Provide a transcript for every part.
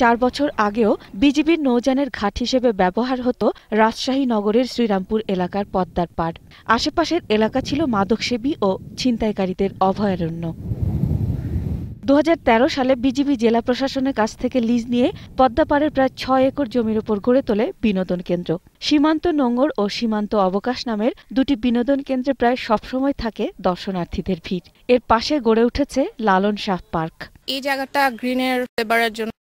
চার বছর আগেও বিজিবির নৌজানের ঘাট হিসেবে ব্যবহার হতো রাজশাহী নগরের শ্রীরামপুর এলাকার পদ্মার পাড় আশেপাশের এলাকা ছিল মাদকসেবী ও ছিনতাইকারীদের অভয়ারণ্য দু সালে বিজিবি জেলা প্রশাসনের কাছ থেকে লিজ নিয়ে পদ্মাপাড়ের প্রায় ছয় একর জমির ওপর গড়ে তোলে বিনোদন কেন্দ্র সীমান্ত নোঙর ও সীমান্ত অবকাশ নামের দুটি বিনোদন কেন্দ্রে প্রায় সবসময় থাকে দর্শনার্থীদের ভিড় এর পাশে গড়ে উঠেছে লালন শাহ পার্ক এই জায়গাটা গ্রিনের জন্য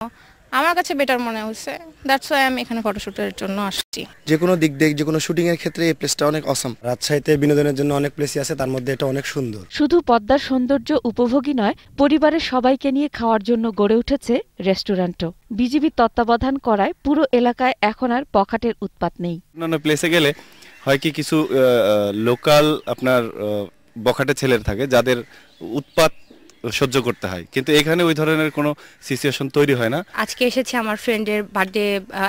আমার কাছে বেটার মনে হচ্ছে দ্যাটস ওয়াই আমি এখানে ফটোশুটের জন্য আসছি যে কোনো দিক দিয়ে যে কোনো শুটিং এর ক্ষেত্রে এই প্লেসটা অনেক অসম রাজশাহীতে বিনোদনের জন্য অনেক প্লেসই আছে তার মধ্যে এটা অনেক সুন্দর শুধু পদ্মার সৌন্দর্য উপভোগী নয় পরিবারের সবাইকে নিয়ে খাওয়ার জন্য গড়ে উঠেছে রেস্টুরেন্টও বিজিবির তত্ত্বাবধান করায় পুরো এলাকায় এখন আর পকাটের উৎপাত নেই অন্যান্য প্লেসে গেলে হয় কি কিছু লোকাল আপনার বখাটে ছেলের থাকে যাদের উৎপাত সহ্য করতে হয় কিন্তু এখানে ওই ধরনের কোনো সিচুয়েশন তৈরি হয় না আজকে এসেছি আমার ফ্রেন্ডের বার্থডে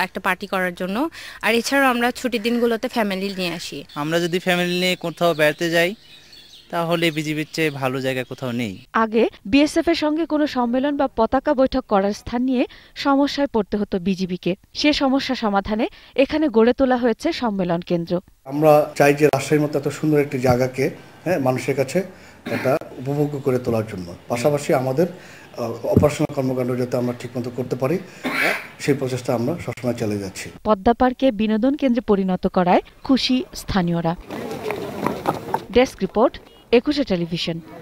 একটা পার্টি করার জন্য আর এছাড়াও আমরা ছুটির দিনগুলোতে ফ্যামিলি নিয়ে আসি আমরা যদি ফ্যামিলি নিয়ে কোথাও বেড়াতে যাই তাহলে বিজিবির চেয়ে ভালো জায়গা কোথাও নেই আগে বিএসএফ এর সঙ্গে কোনো সম্মেলন বা পতাকা বৈঠক করার স্থান নিয়ে সমস্যায় পড়তে হতো বিজিবিকে সে সমস্যা সমাধানে এখানে গড়ে তোলা হয়েছে সম্মেলন কেন্দ্র আমরা চাই যে রাজশাহীর মতো এত সুন্দর একটি জায়গাকে হ্যাঁ মানুষের কাছে এটা উপভোগ্য করে তোলার জন্য পাশাপাশি আমাদের অপারেশনাল কর্মকাণ্ড যাতে আমরা ঠিকমতো করতে পারি সেই প্রচেষ্টা আমরা সবসময় চালিয়ে যাচ্ছি পদ্মা পার্কে বিনোদন কেন্দ্রে পরিণত করায় খুশি স্থানীয়রা ডেস্ক রিপোর্ট একুশে টেলিভিশন